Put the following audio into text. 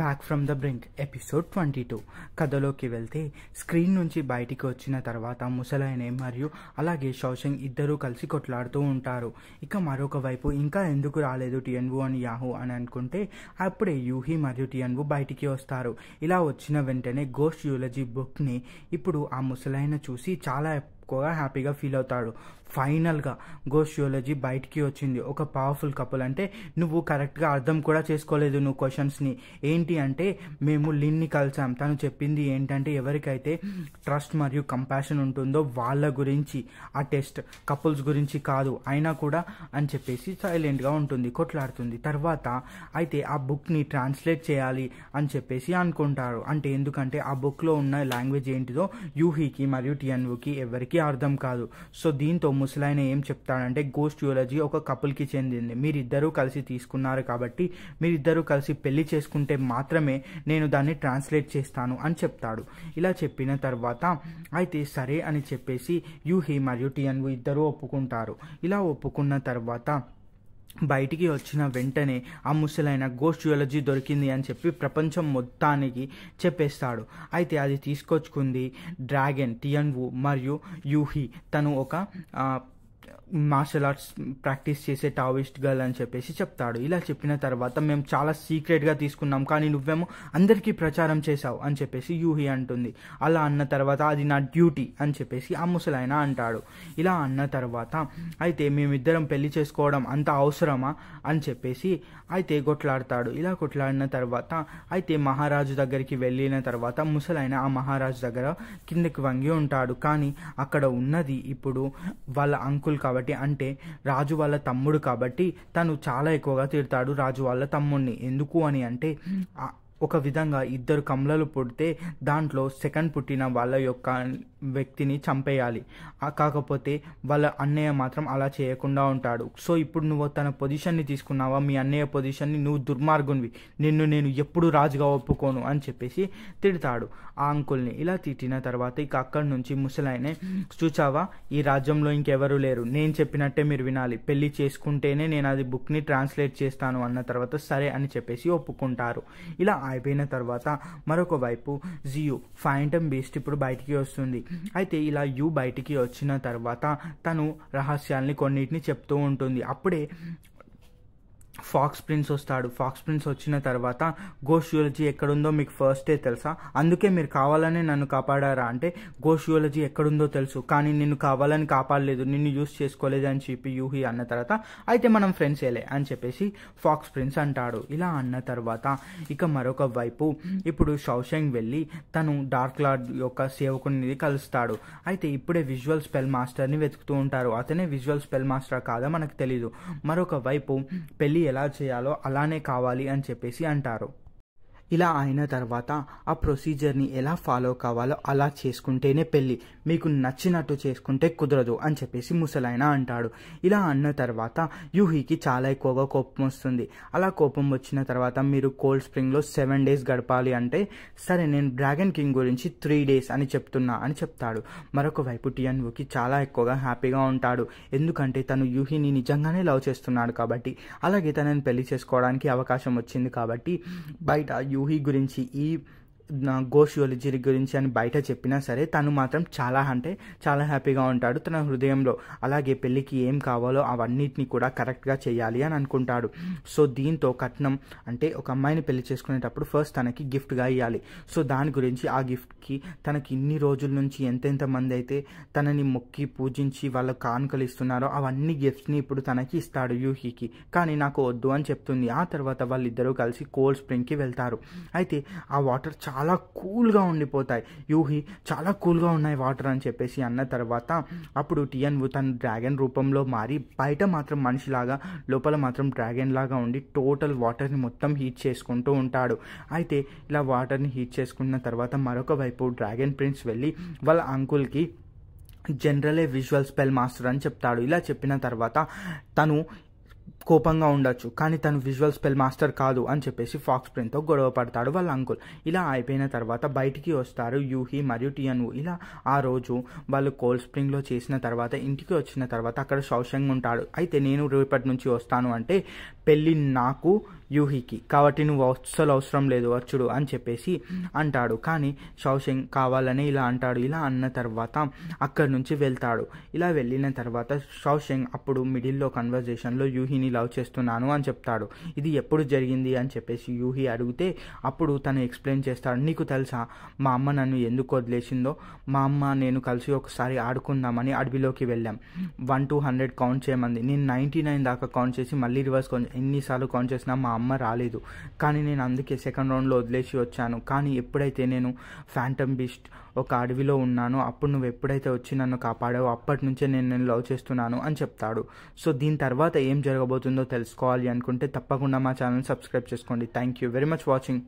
back from the brink episode twenty two కథలోకి వెళ్తే screen నుంచి బయటికి వచ్చిన తర్వాత ముసలాయనే మరియు అలాగే షౌషంగ్ ఇద్దరూ కలిసి కొట్లాడుతూ ఉంటారు ఇక మరొక వైపు ఇంకా ఎందుకు రాలేదు టిఎన్వు అని యాహు అని అనుకుంటే అప్పుడే యూహి మరియు టిఎన్వు బయటికి వస్తారు ఇలా వచ్చిన వెంటనే గోస్ట్ యూలజీ బుక్ని ఇప్పుడు ఆ ముసలాయన చూసి చాలా ఎక్కువగా హ్యాపీగా ఫీల్ అవుతాడు ఫైనల్గా గోషియోలజీ బయటికి వచ్చింది ఒక పవర్ఫుల్ కపుల్ అంటే నువ్వు కరెక్ట్గా అర్థం కూడా చేసుకోలేదు నువ్వు క్వశ్చన్స్ని ఏంటి అంటే మేము లిన్ని కలిసాం తను చెప్పింది ఏంటంటే ఎవరికైతే ట్రస్ట్ మరియు కంపాషన్ ఉంటుందో వాళ్ళ గురించి ఆ టెస్ట్ కపుల్స్ గురించి కాదు అయినా కూడా అని చెప్పేసి సైలెంట్గా ఉంటుంది కొట్లాడుతుంది తర్వాత అయితే ఆ బుక్ని ట్రాన్స్లేట్ చేయాలి అని చెప్పేసి అనుకుంటారు అంటే ఎందుకంటే ఆ బుక్లో ఉన్న లాంగ్వేజ్ ఏంటిదో యూహీకి మరియు టియన్వుకి ఎవరికీ అర్థం కాదు సో దీంతో ముసలాయన ఏం చెప్తాడంటే గోస్ట్ జియోలజీ ఒక కపుల్కి చెందింది మీరిద్దరూ కలిసి తీసుకున్నారు కాబట్టి మీరిద్దరూ కలిసి పెళ్లి చేసుకుంటే మాత్రమే నేను దాన్ని ట్రాన్స్లేట్ చేస్తాను అని చెప్తాడు ఇలా చెప్పిన తర్వాత అయితే సరే అని చెప్పేసి యూహి మరియు టిఎన్వు ఇద్దరూ ఒప్పుకుంటారు ఇలా ఒప్పుకున్న తర్వాత బయటికి వచ్చిన వెంటనే ఆ ముసలైన గోస్ట్ జ్యువలజీ దొరికింది అని చెప్పి ప్రపంచం మొత్తానికి చెప్పేస్తాడు అయితే అది తీసుకొచ్చుకుంది డ్రాగన్ టియన్వు మరియు యూహి తను ఒక మార్షల్ ఆర్ట్స్ ప్రాక్టీస్ చేసే టావిస్ట్ గర్ల్ అని చెప్పేసి చెప్తాడు ఇలా చెప్పిన తర్వాత మేము చాలా సీక్రెట్గా తీసుకున్నాం కానీ నువ్వేమో అందరికీ ప్రచారం చేశావు అని చెప్పేసి యూహి అంటుంది అలా అన్న తర్వాత అది నా డ్యూటీ అని చెప్పేసి ఆ ముసలాయన అంటాడు ఇలా అన్న తర్వాత అయితే మేమిద్దరం పెళ్లి చేసుకోవడం అంత అవసరమా అని చెప్పేసి అయితే కొట్లాడతాడు ఇలా కొట్లాడిన తర్వాత అయితే మహారాజు దగ్గరికి వెళ్ళిన తర్వాత ముసలాయన ఆ మహారాజు దగ్గర కిందకి వంగి ఉంటాడు కానీ అక్కడ ఉన్నది ఇప్పుడు వాళ్ళ అంకుల్ కాబట్టి కాబట్టి అంటే రాజు వాళ్ళ తమ్ముడు కాబట్టి తను చాలా ఎక్కువగా తిడతాడు రాజు వాళ్ళ తమ్ముడిని ఎందుకు అని అంటే ఒక విధంగా ఇద్దరు కమలలు పుడితే దాంట్లో సెకండ్ పుట్టిన వాళ్ళ యొక్క వ్యక్తిని చంపేయాలి కాకపోతే వాళ్ళ అన్నయ్య మాత్రం అలా చేయకుండా ఉంటాడు సో ఇప్పుడు నువ్వు తన పొజిషన్ని తీసుకున్నావా మీ అన్నయ్య పొజిషన్ని నువ్వు దుర్మార్గునివి నిన్ను నేను ఎప్పుడు రాజుగా ఒప్పుకోను అని చెప్పేసి తిడతాడు ఆ అంకుల్ని ఇలా తిట్టిన తర్వాత ఇక అక్కడి నుంచి ముసలాయనే చూచావా ఈ రాజ్యంలో ఇంకెవరూ లేరు నేను చెప్పినట్టే మీరు వినాలి పెళ్లి చేసుకుంటేనే నేను అది బుక్ని ట్రాన్స్లేట్ చేస్తాను అన్న తర్వాత సరే అని చెప్పేసి ఒప్పుకుంటారు ఇలా అయిపోయిన తర్వాత మరొక వైపు జియో ఫాయింటమ్ బీస్ట్ ఇప్పుడు బయటికి వస్తుంది అయితే ఇలా యు బయటికి వచ్చిన తర్వాత తను రహస్యాల్ని కొన్నిటిని చెప్తూ ఉంటుంది అప్పుడే ఫాక్స్ ప్రిన్స్ వస్తాడు ఫాక్స్ ప్రిన్స్ వచ్చిన తర్వాత గోషియోలజీ ఎక్కడుందో మీకు ఫస్టే తెలుసా అందుకే మీరు కావాలనే నన్ను కాపాడారా అంటే గోషియోలజీ ఎక్కడుందో తెలుసు కానీ నిన్ను కావాలని కాపాడలేదు నిన్ను యూస్ చేసుకోలేదు అని చెప్పి యూహి అన్న తర్వాత అయితే మనం ఫ్రెండ్స్ ఏలే అని చెప్పేసి ఫాక్స్ ప్రిన్స్ అంటాడు ఇలా అన్న తర్వాత ఇక మరొక వైపు ఇప్పుడు షౌషంగ్ వెళ్ళి తను డార్క్ లార్డ్ యొక్క సేవకునిది కలుస్తాడు అయితే ఇప్పుడే విజువల్ స్పెల్ మాస్టర్ని వెతుకుతూ ఉంటారు అతనే విజువల్ స్పెల్ మాస్టర్ కాదా మనకు తెలీదు మరొక వైపు పెళ్లి ఎలా చేయాలో అలానే కావాలి అని చెప్పేసి అంటారు ఇలా అయిన తర్వాత ఆ ప్రొసీజర్ని ఎలా ఫాలో కావాలో అలా చేసుకుంటేనే పెళ్ళి మీకు నచ్చినట్టు చేసుకుంటే కుదరదు అని చెప్పేసి ముసలాయన అంటాడు ఇలా అన్న తర్వాత యూహికి చాలా ఎక్కువగా కోపం వస్తుంది అలా కోపం వచ్చిన తర్వాత మీరు కోల్డ్ స్ప్రింగ్లో సెవెన్ డేస్ గడపాలి అంటే సరే నేను డ్రాగన్ కింగ్ గురించి త్రీ డేస్ అని చెప్తున్నా అని చెప్తాడు మరొక వైపు టియన్వుకి చాలా ఎక్కువగా హ్యాపీగా ఉంటాడు ఎందుకంటే తను యూహిని నిజంగానే లవ్ చేస్తున్నాడు కాబట్టి అలాగే తనని పెళ్లి చేసుకోవడానికి అవకాశం వచ్చింది కాబట్టి బయట Yuri, Gurenti e గోషియోలజీ గురించి అని బయట చెప్పినా సరే తను మాత్రం చాలా అంటే చాలా హ్యాపీగా ఉంటాడు తన హృదయంలో అలాగే పెళ్ళికి ఏం కావాలో అవన్నిటిని కూడా కరెక్ట్గా చేయాలి అని అనుకుంటాడు సో దీంతో కట్నం అంటే ఒక అమ్మాయిని పెళ్లి చేసుకునేటప్పుడు ఫస్ట్ తనకి గిఫ్ట్గా ఇవ్వాలి సో దాని గురించి ఆ గిఫ్ట్కి తనకి ఇన్ని రోజుల నుంచి ఎంతెంత మంది అయితే తనని మొక్కి పూజించి వాళ్ళ కానుకలు ఇస్తున్నారో అవన్నీ గిఫ్ట్స్ని ఇప్పుడు తనకి ఇస్తాడు యూహికి కానీ నాకు వద్దు అని చెప్తుంది ఆ తర్వాత వాళ్ళిద్దరూ కలిసి కోల్డ్ స్ప్రింగ్కి వెళ్తారు అయితే ఆ వాటర్ చాలా చాలా కూల్గా ఉండిపోతాయి యూహి చాలా కూల్గా ఉన్నాయి వాటర్ అని చెప్పేసి అన్న తర్వాత అప్పుడు టిఎన్ వు తన డ్రాగన్ రూపంలో మారి బయట మాత్రం మనిషిలాగా లోపల మాత్రం డ్రాగన్ లాగా ఉండి టోటల్ వాటర్ని మొత్తం హీట్ చేసుకుంటూ ఉంటాడు అయితే ఇలా వాటర్ని హీట్ చేసుకున్న తర్వాత మరొక వైపు డ్రాగన్ ప్రిన్స్ వెళ్ళి వాళ్ళ అంకుల్కి జనరలే విజువల్ స్పెల్ మాస్టర్ అని చెప్తాడు ఇలా చెప్పిన తర్వాత తను కోపంగా ఉండొచ్చు కానీ తను విజువల్ స్పెల్ మాస్టర్ కాదు అని చెప్పేసి ఫాక్స్ ప్రింట్తో గొడవ పడతాడు వాళ్ళ అంకుల్ ఇలా అయిపోయిన తర్వాత బయటికి వస్తారు యూహి మరియు టియను ఇలా ఆ రోజు వాళ్ళు కోల్డ్ స్ప్రింగ్లో చేసిన తర్వాత ఇంటికి వచ్చిన తర్వాత అక్కడ శౌశంగ్ ఉంటాడు అయితే నేను రేపటి నుంచి వస్తాను అంటే పెళ్ళి నాకు యూహికి కాబట్టి నువ్వు అస్సలు అవసరం లేదు వచ్చుడు అని చెప్పేసి అంటాడు కానీ షౌషంగ్ కావాలనే ఇలా అంటాడు ఇలా అన్న తర్వాత అక్కడి నుంచి వెళ్తాడు ఇలా వెళ్ళిన తర్వాత షౌషింగ్ అప్పుడు మిడిల్లో కన్వర్జేషన్లో యూహిని లవ్ చేస్తున్నాను అని చెప్తాడు ఇది ఎప్పుడు జరిగింది అని చెప్పేసి యూహి అడిగితే అప్పుడు తను ఎక్స్ప్లెయిన్ చేస్తాడు నీకు తెలుసా మా అమ్మ నన్ను ఎందుకు వదిలేసిందో మా అమ్మ నేను కలిసి ఒకసారి ఆడుకుందామని అడవిలోకి వెళ్ళాం వన్ టూ హండ్రెడ్ కౌంట్ చేయమంది నేను నైంటీ నైన్ దాకా కౌంట్ చేసి మళ్ళీ రివర్స్ కౌంట్ ఎన్నిసార్లు కౌంట్ చేసినా మా అమ్మ అమ్మ రాలేదు కానీ నేను అందుకే సెకండ్ రౌండ్లో వదిలేసి వచ్చాను కానీ ఎప్పుడైతే నేను ఫ్యాంటమ్ బిస్ట్ ఒక అడవిలో ఉన్నాను అప్పుడు నువ్వు ఎప్పుడైతే వచ్చి నన్ను కాపాడావో అప్పటి నుంచే నేను నేను లవ్ చేస్తున్నాను అని చెప్తాడు సో దీని తర్వాత ఏం జరగబోతుందో తెలుసుకోవాలి అనుకుంటే తప్పకుండా మా ఛానల్ సబ్స్క్రైబ్ చేసుకోండి thank you very much watching